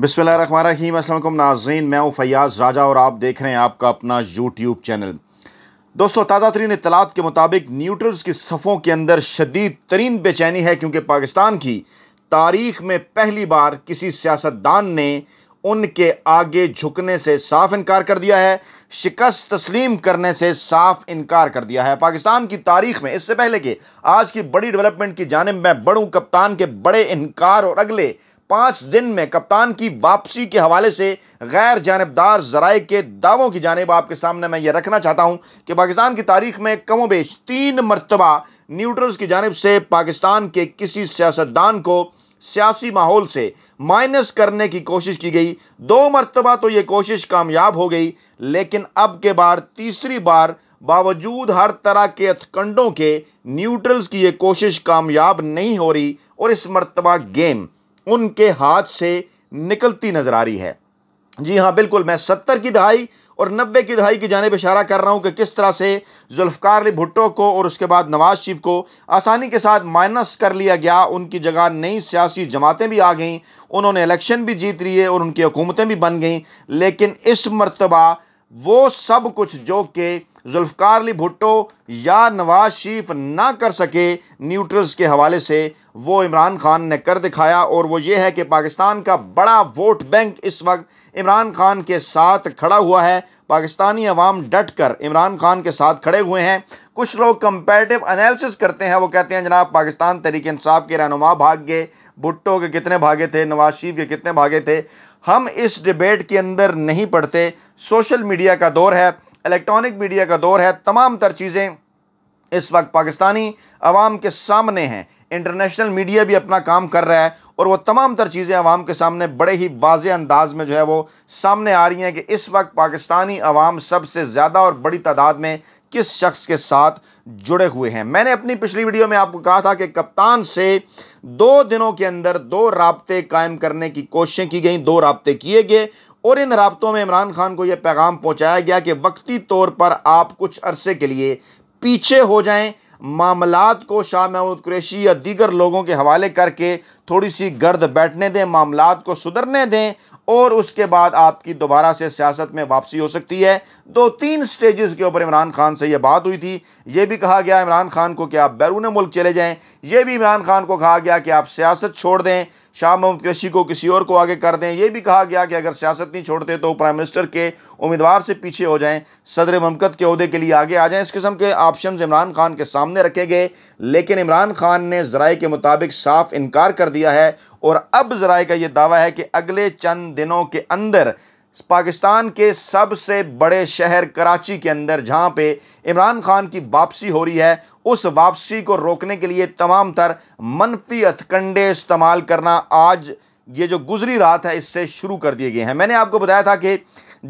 बिसमिल रहीम नाजीन मैं हूँ फ़याज़ राजा और आप देख रहे हैं आपका अपना यूट्यूब चैनल दोस्तों ताज़ा तरीन इतलात के मुताबिक न्यूट्रल्स की सफ़ों के अंदर शदीद तरीन बेचैनी है क्योंकि पाकिस्तान की तारीख में पहली बार किसी सियासतदान ने उनके आगे झुकने से साफ इनकार कर दिया है शिकस्त तस्लीम करने से साफ इनकार कर दिया है पाकिस्तान की तारीख में इससे पहले कि आज की बड़ी डेवलपमेंट की जानब मैं बड़ू कप्तान के बड़े इनकार और अगले पाँच दिन में कप्तान की वापसी के हवाले से गैर जानबदार जराए के दावों की जानब आपके सामने मैं ये रखना चाहता हूँ कि पाकिस्तान की तारीख में कमो बेश तीन मरतबा न्यूट्रल्स की जानब से पाकिस्तान के किसी सियासतदान को सियासी माहौल से माइनस करने की कोशिश की गई दो मरतबा तो ये कोशिश कामयाब हो गई लेकिन अब के बार तीसरी बार बावजूद हर तरह के अथकंडों के न्यूट्रल्स की ये कोशिश कामयाब नहीं हो रही और इस मरतबा गेम उनके हाथ से निकलती नज़र आ रही है जी हाँ बिल्कुल मैं सत्तर की दहाई और नब्बे की दहाई की जानब इशारा कर रहा हूँ कि किस तरह से जुल्फ़कार अली भुट्टो को और उसके बाद नवाज शरीफ को आसानी के साथ माइनस कर लिया गया उनकी जगह नई सियासी जमातें भी आ गईं उन्होंने इलेक्शन भी जीत लिए और उनकी हुकूमतें भी बन गईं लेकिन इस मरतबा वो सब कुछ जो कि जुल्फ़कार अली भुट्टो या नवाज शरीफ ना कर सके न्यूट्रल्स के हवाले से वो इमरान खान ने कर दिखाया और वो ये है कि पाकिस्तान का बड़ा वोट बैंक इस वक्त इमरान खान के साथ खड़ा हुआ है पाकिस्तानी अवाम डट कर इमरान खान के साथ खड़े हुए हैं कुछ लोग कंपेरेटिव एनालिसिस करते हैं वो कहते हैं जनाब पाकिस्तान तरीके इंसाफ के रहनुमा भाग गए भुट्टो के कितने भागे थे नवाज शरीफ के कितने भागे थे हम इस डिबेट के अंदर नहीं पढ़ते सोशल मीडिया का दौर है इलेक्ट्रॉनिक मीडिया का दौर है तमाम तर चीज़ें इस वक्त पाकिस्तानी अवाम के सामने हैं इंटरनेशनल मीडिया भी अपना काम कर रहा है और वो तमाम तर चीज़ें आवाम के सामने बड़े ही वाज अंदाज में जो है वो सामने आ रही हैं कि इस वक्त पाकिस्तानी अवाम सबसे ज़्यादा और बड़ी तादाद में किस शख्स के साथ जुड़े हुए हैं मैंने अपनी पिछली वीडियो में आपको कहा था कि कप्तान से दो दिनों के अंदर दो रबते कायम करने की कोशिशें की गई दो रबते किए गए और इन रबतों में इमरान खान को यह पैगाम पहुँचाया गया कि वक्ती तौर पर आप कुछ अरसे के लिए पीछे हो जाएँ मामलात को शाह महमूद कुरैशी या दीगर लोगों के हवाले करके थोड़ी सी गर्द बैठने दें मामलात को सुधरने दें और उसके बाद आपकी दोबारा से सियासत में वापसी हो सकती है दो तीन स्टेजेस के ऊपर इमरान खान से यह बात हुई थी यह भी कहा गया इमरान खान को कि आप बैरून मुल्क चले जाएं ये भी इमरान खान को कहा गया कि आप सियासत छोड़ दें शाह मोहम्मद कृषि को किसी और को आगे कर दें यह भी कहा गया कि अगर सियासत नहीं छोड़ते तो प्राइम मिनिस्टर के उम्मीदवार से पीछे हो जाएं सदर ममकत के अहदे के लिए आगे आ जाएं इस किस्म के ऑप्शन इमरान खान के सामने रखे गए लेकिन इमरान खान ने जराए के मुताबिक साफ इनकार कर दिया है और अब जराए का यह दावा है कि अगले चंद दिनों के अंदर पाकिस्तान के सबसे बड़े शहर कराची के अंदर जहां पे इमरान खान की वापसी हो रही है उस वापसी को रोकने के लिए तमाम तर मनफी हथकंडे इस्तेमाल करना आज ये जो गुजरी रात है इससे शुरू कर दिए गए हैं मैंने आपको बताया था कि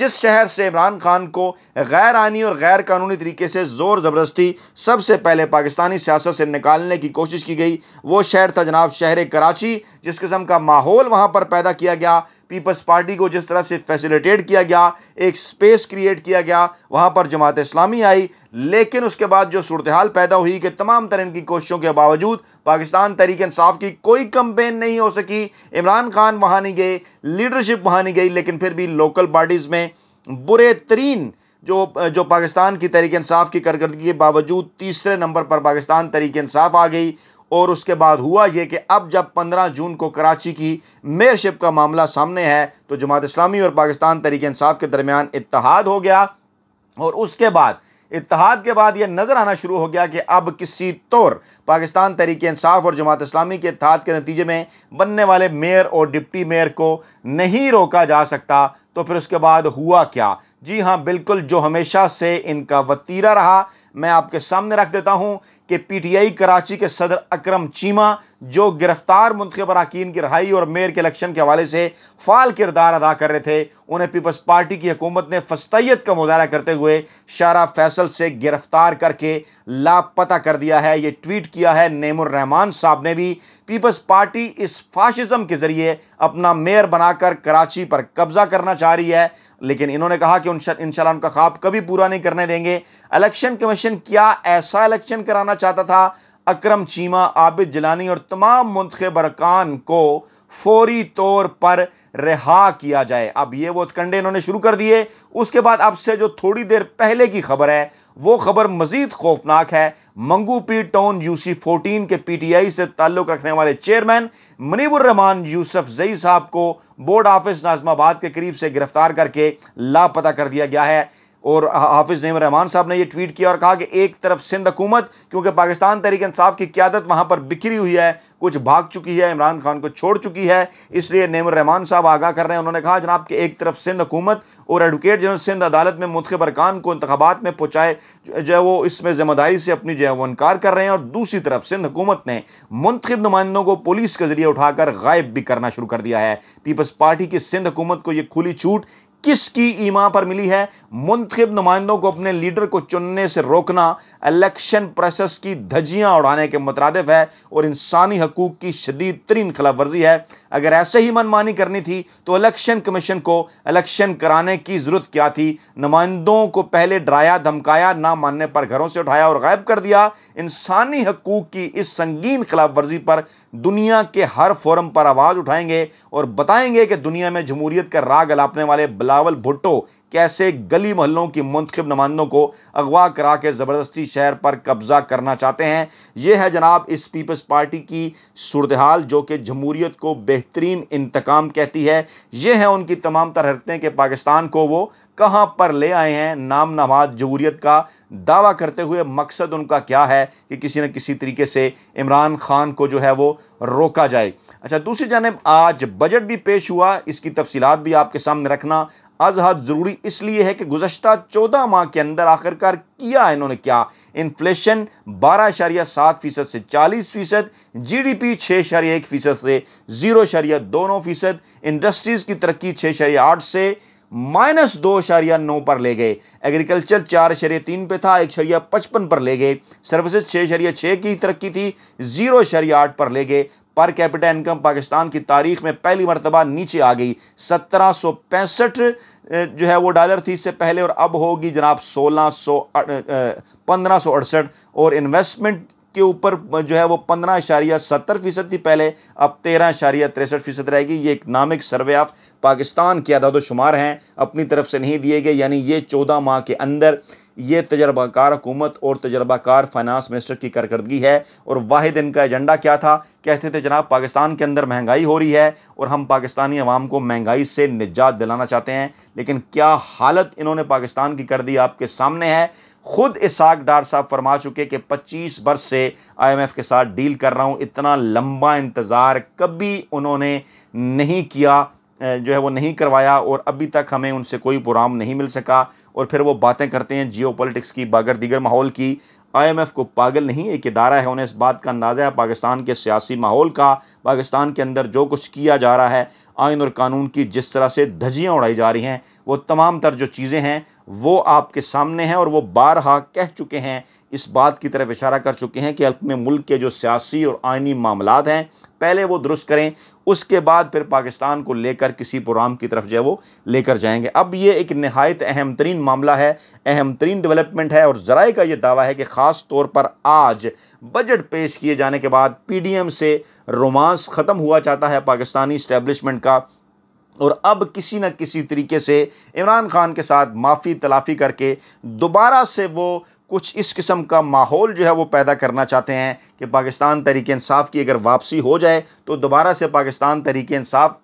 जिस शहर से इमरान खान को गैर आनी और गैर कानूनी तरीके से ज़ोर ज़बरदस्ती सबसे पहले पाकिस्तानी सियासत से निकालने की कोशिश की गई वो शहर था जनाब शहर कराची जिस किस्म का माहौल वहाँ पर पैदा किया गया पीपल्स पार्टी को जिस तरह से फैसिलिटेट किया गया एक स्पेस क्रिएट किया गया वहाँ पर जमात इस्लामी आई लेकिन उसके बाद जो सूरत हाल पैदा हुई कि तमाम तरह की कोशिशों के बावजूद पाकिस्तान तहरीक इंसाफ की कोई कंपेन नहीं हो सकी इमरान खान वहाँ नहीं गए लीडरशिप वहाँ नहीं गई लेकिन फिर भी लोकल पार्टीज़ में बुरे तरीन जो जो पाकिस्तान की तरीके इंसाफ की कारकर्दगी के बावजूद तीसरे नंबर पर पाकिस्तान तहरीक इंसाफ आ गई और उसके बाद हुआ ये कि अब जब 15 जून को कराची की मेयरशिप का मामला सामने है तो जमात इस्लामी और पाकिस्तान तरीके इंसाफ के दरमियान इतिहाद हो गया और उसके बाद इतिहाद के बाद यह नज़र आना शुरू हो गया कि अब किसी तौर पाकिस्तान तरीके इंसाफ और जमात इस्लामी के इतिहाद के नतीजे में बनने वाले मेयर और डिप्टी मेयर को नहीं रोका जा सकता तो फिर उसके बाद हुआ क्या जी हाँ बिल्कुल जो हमेशा से इनका वतीरा रहा मैं आपके सामने रख देता हूं कि पीटीआई कराची के सदर अकरम चीमा जो गिरफ्तार मुंतब अरकान की रहाई और मेयर के इलेक्शन के हवाले से फाल किरदार अदा कर रहे थे उन्हें पीपल्स पार्टी की हुकूमत ने फस्तैत का मुजाहरा करते हुए शारा फैसल से गिरफ्तार करके लापता कर दिया है ये ट्वीट किया है नमरहमान साहब ने भी पीपल्स पार्टी इस फाशिज़म के ज़रिए अपना मेयर बनाकर कराची पर कब्ज़ा करना चाह रही है लेकिन इन्होंने कहा कि इनशाला उनका ख्वाब कभी पूरा नहीं करने देंगे इलेक्शन कमीशन क्या ऐसा इलेक्शन कराना चाहता था अक्रम चीमा आबिद जलानी और तमाम मंतब अरकान को फौरी तौर पर रिहा किया जाए अब ये वो उत्कंडे इन्होंने शुरू कर दिए उसके बाद अब से जो थोड़ी देर पहले की खबर है वो खबर मजीद खौफनाक है मंगू पी टाउन यूसी फोर्टीन के पीटीआई से ताल्लुक़ रखने वाले चेयरमैन मनीबुर रहमान यूसुफ जई साहब को बोर्ड ऑफिस नाजमाबाद के करीब से गिरफ्तार करके लापता कर दिया गया है और हाफिज़ नईम रहमान साहब ने यह ट्वीट किया और कहा कि एक तरफ सिंध हुकूमत क्योंकि पाकिस्तान तहरीक इंसाफ की क्यादत वहाँ पर बिखरी हुई है कुछ भाग चुकी है इमरान खान को छोड़ चुकी है इसलिए नईम रहमान साहब आगाह कर रहे हैं उन्होंने कहा जनाब कि एक तरफ सिंध हुकूमत और एडवोकेट जनरल सिंध अदालत में मुतख अरकान को इंतबात में पहुँचाए जो है वो इसमें ज़िम्मेदारी से अपनी जो है वो इनकार कर रहे हैं और दूसरी तरफ सिंध हुकूमत ने मुंतब नुमाइंदों को पुलिस के जरिए उठाकर गायब भी करना शुरू कर दिया है पीपल्स पार्टी की सिंध हुकूमत को ये खुली छूट किसकी ईमा पर मिली है मुंतब नुमाइंदों को अपने लीडर को चुनने से रोकना इलेक्शन प्रोसेस की धजियां उड़ाने के मुतरद है और इंसानी हकूक़ की शदीद तरीन खिलाफ वर्जी है अगर ऐसे ही मनमानी करनी थी तो इलेक्शन कमीशन को इलेक्शन कराने की ज़रूरत क्या थी नुमाइंदों को पहले डराया धमकाया ना मानने पर घरों से उठाया और गायब कर दिया इंसानी हकूक़ की इस संगीन खिलाफ वर्जी पर दुनिया के हर फोरम पर आवाज़ उठाएंगे और बताएंगे कि दुनिया में जमहूरियत का राग अलापने वाले बिलावल भुट्टो कैसे गली मोहल्लों की मुंतब नुमाइंदों को अगवा करा के ज़बरदस्ती शहर पर कब्ज़ा करना चाहते हैं ये है जनाब इस पीपल्स पार्टी की सूरत हाल जो कि जमहूरीत को बेहतरीन इंतकाम कहती है ये हैं उनकी तमाम तरह हरकतें कि पाकिस्तान को वो कहां पर ले आए हैं नाम नवाज जमूरीत का दावा करते हुए मकसद उनका क्या है कि किसी न किसी तरीके से इमरान खान को जो है वो रोका जाए अच्छा दूसरी जानब आज बजट भी पेश हुआ इसकी तफसीत भी आपके सामने रखना आज हद ज़रूरी इसलिए है कि गुजशत चौदह माह के अंदर आखिरकार किया इन्होंने क्या इन्फ्लेशन बारह इशारिया सात फ़ीसद से चालीस फ़ीसद जी डी पी छः इशारिया एक फ़ीसद से ज़ीरो इशारिया दोनों फ़ीसद इंडस्ट्रीज़ की तरक्की छः इशारिया आठ से माइनस दो शरिया नौ पर ले गए एग्रीकल्चर चार शरिया तीन पे था एक शरिया पचपन पर ले गए सर्विसेज छः शरिया छः की तरक्की थी जीरो शरिया आठ पर ले गए पर कैपिटल इनकम पाकिस्तान की तारीख में पहली मरतबा नीचे आ गई सत्रह सौ पैंसठ जो है वो डॉलर थी इससे पहले और अब होगी जनाब सोलह सौ पंद्रह सौ अड़सठ और इन्वेस्टमेंट के ऊपर जो है वो पंद्रह इशारिया सत्तर फीसद थी पहले अब तेरह इशारिया तिरसठ फीसद रहेगी ये इकनॉमिक सर्वे ऑफ पाकिस्तान के अदाद शुमार हैं अपनी तरफ से नहीं दिए गए यानी ये चौदह माह के अंदर ये तजर्बाकार हुकूमत और तजर्बाकार फाइनेंस मिनिस्टर की कारकर्दगी है और वाहिद इनका एजेंडा क्या था कहते थे जनाब पाकिस्तान के अंदर महंगाई हो रही है और हम पाकिस्तानी अवाम को महंगाई से निजात दिलाना चाहते हैं लेकिन क्या हालत इन्होंने पाकिस्तान की कर दी आपके सामने है खुद इसाक डार साहब फरमा चुके कि 25 वर्ष से आईएमएफ के साथ डील कर रहा हूँ इतना लंबा इंतज़ार कभी उन्होंने नहीं किया जो है वो नहीं करवाया और अभी तक हमें उनसे कोई प्रोग्राम नहीं मिल सका और फिर वो बातें करते हैं जियो की बागर दीगर माहौल की आईएमएफ को पागल नहीं एक इदारा है उन्हें इस बात का अंदाज़ा है पाकिस्तान के सियासी माहौल का पाकिस्तान के अंदर जो कुछ किया जा रहा है आइन और कानून की जिस तरह से धजियाँ उड़ाई जा रही हैं वो तमाम तर जो चीज़ें हैं वो आपके सामने हैं और वो बारहा कह चुके हैं इस बात की तरफ इशारा कर चुके हैं कि अल्प में मुल्क के जो सियासी और आइनी मामला हैं पहले वो दुरुस्त करें उसके बाद फिर पाकिस्तान को लेकर किसी प्रोग्राम की तरफ जो है वो लेकर जाएंगे अब ये एक नहायत अहम तरीन मामला है अहम तरीन डेवलपमेंट है और ज़राए का ये दावा है कि ख़ास तौर पर आज बजट पेश किए जाने के बाद पी डी एम से रोमांस ख़त्म हुआ चाहता है पाकिस्तानी इस्टेबलिशमेंट का और अब किसी न किसी तरीके से इमरान खान के साथ माफ़ी तलाफ़ी करके दोबारा से वो कुछ इस किस्म का माहौल जो है वो पैदा करना चाहते हैं कि पाकिस्तान तरीके इंसाफ की अगर वापसी हो जाए तो दोबारा से पाकिस्तान तरीके इंसाफ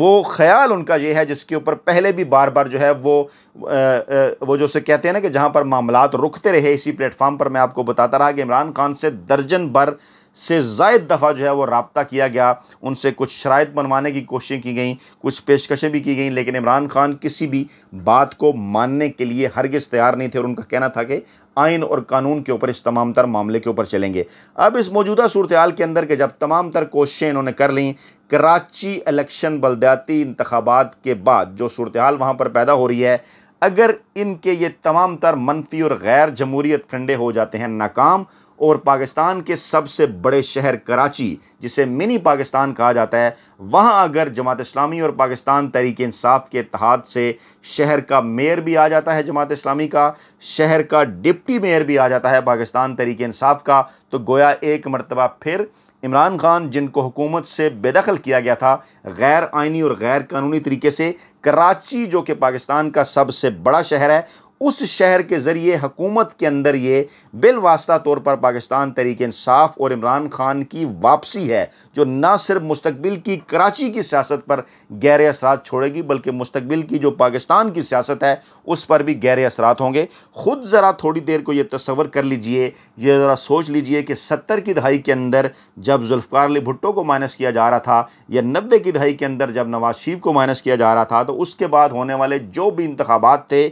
वो ख्याल उनका ये है जिसके ऊपर पहले भी बार बार जो है वो आ, आ, वो जो से कहते हैं ना कि जहाँ पर मामला रुकते रहे इसी प्लेटफार्म पर मैं आपको बताता रहा कि इमरान खान से दर्जन भर से जायद दफ़ा जो है वो रबता किया गया उनसे कुछ शराइ बनवाने की कोशिशें की गई कुछ पेशकशें भी की गई लेकिन इमरान खान किसी भी बात को मानने के लिए हरगज तैयार नहीं थे और उनका कहना था कि आइन और कानून के ऊपर इस तमाम तर मामले के ऊपर चलेंगे अब इस मौजूदा सूरत के अंदर के जब तमाम तर कोशिशें इन्होंने कर लीं कराची इलेक्शन बलदयाती इंतबात के बाद जो सूरत हाल वहाँ पर पैदा हो रही है अगर इनके ये तमाम तर मनफी और गैर जमूरीत खंडे हो जाते हैं नाकाम और पाकिस्तान के सबसे बड़े शहर कराची जिसे मिनी पाकिस्तान कहा जाता है वहाँ अगर जमात इस्लामी और पाकिस्तान तहरीक इंसाफ के तहत से शहर का मेयर भी आ जाता है जमात इस्लामी का शहर का डिप्टी मेयर भी आ जाता है पाकिस्तान तहरीक इंसाफ का तो गोया एक मरतबा फिर इमरान खान जिनको हुकूमत से बेदखल किया गया था गैर आइनी और गैर कानूनी तरीके से कराची जो कि पाकिस्तान का सबसे बड़ा शहर है उस शहर के ज़रिए हकूमत के अंदर ये बिलवास्ता तौर पर पाकिस्तान तरीके इंसाफ और इमरान खान की वापसी है जो ना सिर्फ मुस्तबिल की कराची की सियासत पर गहरे असरात छोड़ेगी बल्कि मुस्तबिल की जो पाकिस्तान की सियासत है उस पर भी गहरे असरात होंगे ख़ुद ज़रा थोड़ी देर को ये तस्वर कर लीजिए ये ज़रा सोच लीजिए कि सत्तर की दहाई के अंदर जब जुल्फ़ार अली भुट्टो को माइनस किया जा रहा था या नब्बे की दहाई के अंदर जब नवाज शरीफ को माइनस किया जा रहा था तो उसके बाद होने वाले जो भी इंतबात थे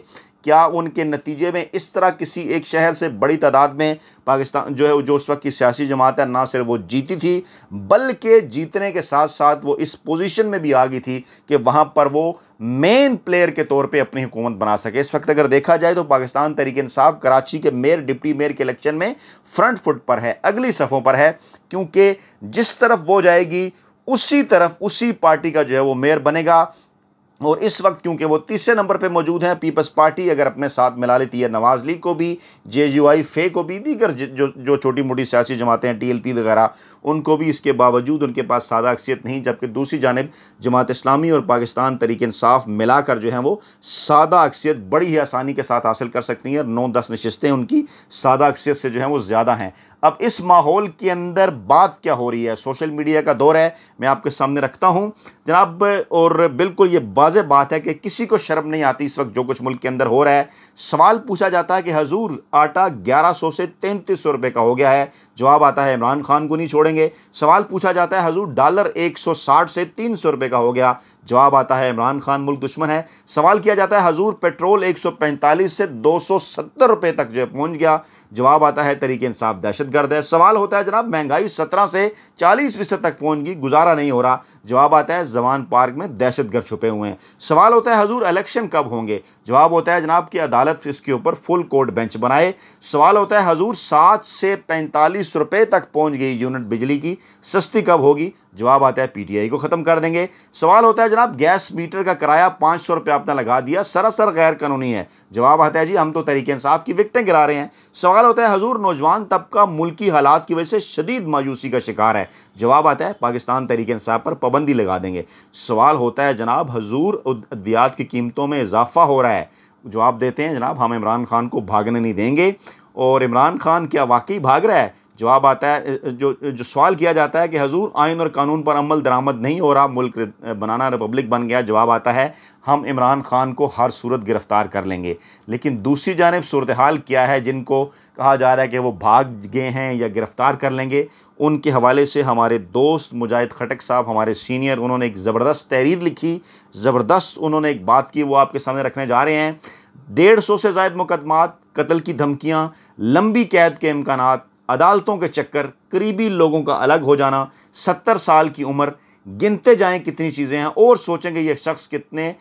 क्या उनके नतीजे में इस तरह किसी एक शहर से बड़ी तादाद में पाकिस्तान जो है जो उस वक्त की सियासी जमात है ना सिर्फ वो जीती थी बल्कि जीतने के साथ साथ वो इस पोजीशन में भी आ गई थी कि वहाँ पर वो मेन प्लेयर के तौर पे अपनी हुकूमत बना सके इस वक्त अगर देखा जाए तो पाकिस्तान तरीके इंसाफ कराची के मेयर डिप्टी मेयर के इलेक्शन में फ्रंट फुट पर है अगली सफ़ों पर है क्योंकि जिस तरफ वो जाएगी उसी तरफ उसी पार्टी का जो है वो मेयर बनेगा और इस वक्त क्योंकि वो तीसरे नंबर पे मौजूद हैं पीपल्स पार्टी अगर अपने साथ मिला लेती है नवाज़ लीग को भी जे यू आई फे को भी दीगर जो जो छोटी मोटी सियासी जमातें हैं टी एल पी वगैरह उनको भी इसके बावजूद उनके पास सादा अक्सियत नहीं जबकि दूसरी जानब जमात इस्लामी और पाकिस्तान तरीके इंसाफ मिलाकर जो है वो सादा अक्सियत बड़ी ही आसानी के साथ हासिल कर सकती हैं और नौ दस नशस्तें उनकी सादा अक्सियत से जो है वो ज़्यादा हैं अब इस माहौल के अंदर बात क्या हो रही है सोशल मीडिया का दौर है मैं आपके सामने रखता हूं जनाब और बिल्कुल ये वाज बात है कि किसी को शर्म नहीं आती इस वक्त जो कुछ मुल्क के अंदर हो रहा है सवाल पूछा जाता है कि हजूर आटा 1100 से तैंतीस सौ रुपये का हो गया है जवाब आता है इमरान खान को नहीं छोड़ेंगे सवाल पूछा जाता है हजूर डॉलर 160 से तीन सौ रुपये का हो गया जवाब आता है इमरान खान मुल्क दुश्मन है सवाल किया जाता है हजूर पेट्रोल 145 से दो सौ रुपये तक जो है पहुँच गया जवाब आता है तरीके इंसाफ दहशतगर्द है सवाल होता है जनाब महंगाई सत्रह से चालीस फीसद तक पहुँच गई गुजारा नहीं हो रहा जवाब आता है जवान पार्क में दहशतगर्द छुपे हुए हैं सवाल होता है हजूर इलेक्शन कब होंगे जवाब होता है जनाब की अदालत अदालत इसके ऊपर फुल कोर्ट बेंच बनाए सवाल होता है हजूर सात से पैंतालीस रुपए तक पहुंच गई यूनिट बिजली की सस्ती कब होगी जवाब आता है पीटीआई को ख़त्म कर देंगे सवाल होता है जनाब गैस मीटर का किराया पांच सौ रुपये आपने लगा दिया सरासर गैर कानूनी है जवाब आता है जी हम तो तरीके इंसाफ की विकटें गिरा रहे हैं सवाल होता है हजूर नौजवान तबका मुल्की हालात की वजह से शदीद मायूसी का शिकार है जवाब आता है पाकिस्तान तरीके इंसाफ पर पाबंदी लगा देंगे सवाल होता है जनाब हजूर अद्वियात की कीमतों में इजाफा हो रहा है जवाब देते हैं जनाब हम इमरान खान को भागने नहीं देंगे और इमरान खान क्या वाकई भाग रहा है जवाब आता है जो जो सवाल किया जाता है कि हजूर आयन और कानून पर अमल दरामद नहीं हो रहा मुल्क बनाना रिपब्लिक बन गया जवाब आता है हम इमरान खान को हर सूरत गिरफ़्तार कर लेंगे लेकिन दूसरी जानब सूरत हाल क्या है जिनको कहा जा रहा है कि वो भाग गए हैं या गिरफ़्तार कर लेंगे उनके हवाले से हमारे दोस्त मुजाहिद खटक साहब हमारे सीनियर उन्होंने एक ज़बरदस्त तहरीर लिखी ज़बरदस्त उन्होंने एक बात की वो आपके सामने रखने जा रहे हैं डेढ़ सौ से जायद मुकदमात कत्ल की धमकियाँ लंबी कैद के इम्कान अदालतों के चक्कर करीबी लोगों का अलग हो जाना सत्तर साल की उम्र गिनते जाएं कितनी चीज़ें हैं और सोचेंगे ये शख्स कितने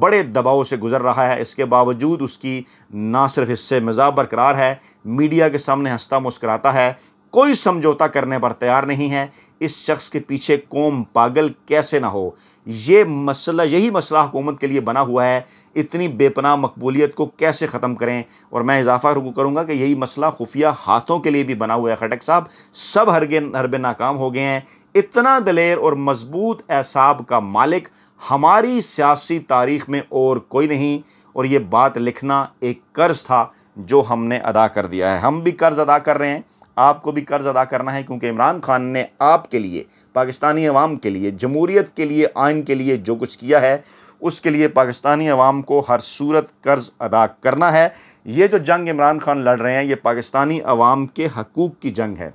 बड़े दबाव से गुजर रहा है इसके बावजूद उसकी ना सिर्फ इससे मज़ाक बरकरार है मीडिया के सामने हंसता मुस्कराता है कोई समझौता करने पर तैयार नहीं है इस शख्स के पीछे कौम पागल कैसे ना हो ये मसला यही मसला हुकूमत के लिए बना हुआ है इतनी बेपनाह मकबूलियत को कैसे ख़त्म करें और मैं इजाफा करूँगा कि यही मसला खुफिया हाथों के लिए भी बना हुआ है खटक साहब सब हरगे हरबे नाकाम हो गए हैं इतना दलेर और मजबूत एसाब का मालिक हमारी सियासी तारीख में और कोई नहीं और ये बात लिखना एक कर्ज़ था जो हमने अदा कर दिया है हम भी कर्ज़ अदा कर रहे हैं आपको भी कर्ज़ अदा करना है क्योंकि इमरान खान ने आपके लिए पाकिस्तानी अवाम के लिए जमूरीत के लिए आयन के लिए जो कुछ किया है उसके लिए पाकिस्तानी अवाम को हर सूरत कर्ज़ अदा करना है ये जो जंग इमरान खान लड़ रहे हैं ये पाकिस्तानी अवाम के हकूक़ की जंग है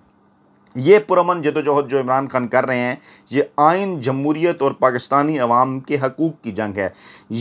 ये पुरमन जदोजहद जो इमरान खान कर रहे हैं ये आइन जमहूरीत और पाकिस्तानी अवाम के हकूक़ की जंग है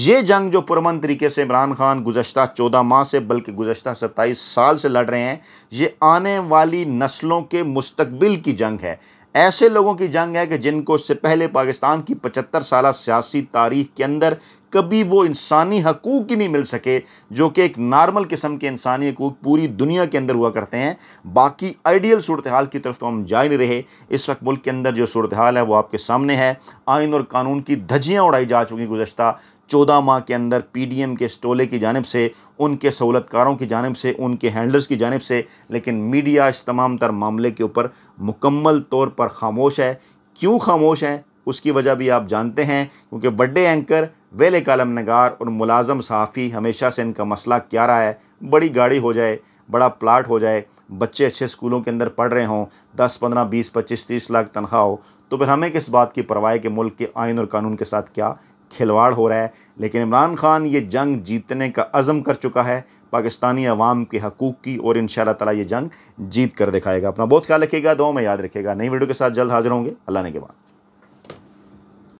ये जंग जो पुरमन तरीके से इमरान खान गुजशत चौदह माह से बल्कि गुजशत सत्ताईस साल से लड़ रहे हैं ये आने वाली नस्लों के मुस्तबिल की जंग है ऐसे लोगों की जंग है कि जिनको इससे पहले पाकिस्तान की पचहत्तर साल सियासी तारीख के अंदर कभी वो इंसानी हकूक़ ही नहीं मिल सके जो कि एक नॉर्मल किस्म के इंसानी हकूक़ पूरी दुनिया के अंदर हुआ करते हैं बाकी आइडियल सूरत हाल की तरफ तो हम जा ही नहीं रहे इस वक्त मुल्क के अंदर जो सूरत हाल है वो आपके सामने है आइन और कानून की धजियाँ उड़ाई जा चुकी गुजशत चौदह माह के अंदर पी डी एम के स्टोले की जानब से उनके सहूलतकारों की जानब से उनके हैंडलर्स की जानब से लेकिन मीडिया इस तमाम तर मामले के ऊपर मुकम्मल तौर पर खामोश है क्यों खामोश है उसकी वजह भी आप जानते हैं क्योंकि बड़े एंकर वेले कलम नगार और मुलाजम सहाफ़ी हमेशा से इनका मसला क्या रहा है बड़ी गाड़ी हो जाए बड़ा प्लाट हो जाए बच्चे अच्छे स्कूलों के अंदर पढ़ रहे हों दस पंद्रह बीस पच्चीस तीस लाख तनख्वाह हो तो फिर हमें किस बात की परवाह कि मुल्क के आयन और कानून के साथ क्या खिलवाड़ हो रहा है लेकिन इमरान खान ये जंग जीतने का अज़म कर चुका है पाकिस्तानी अवाम के हकूक़ की और इन तला ये जंग जीत कर दिखाएगा अपना बहुत ख्याल रखेगा दो में याद रखेगा नई वीडियो के साथ जल्द हाजिर होंगे अल्लाह ने के बाद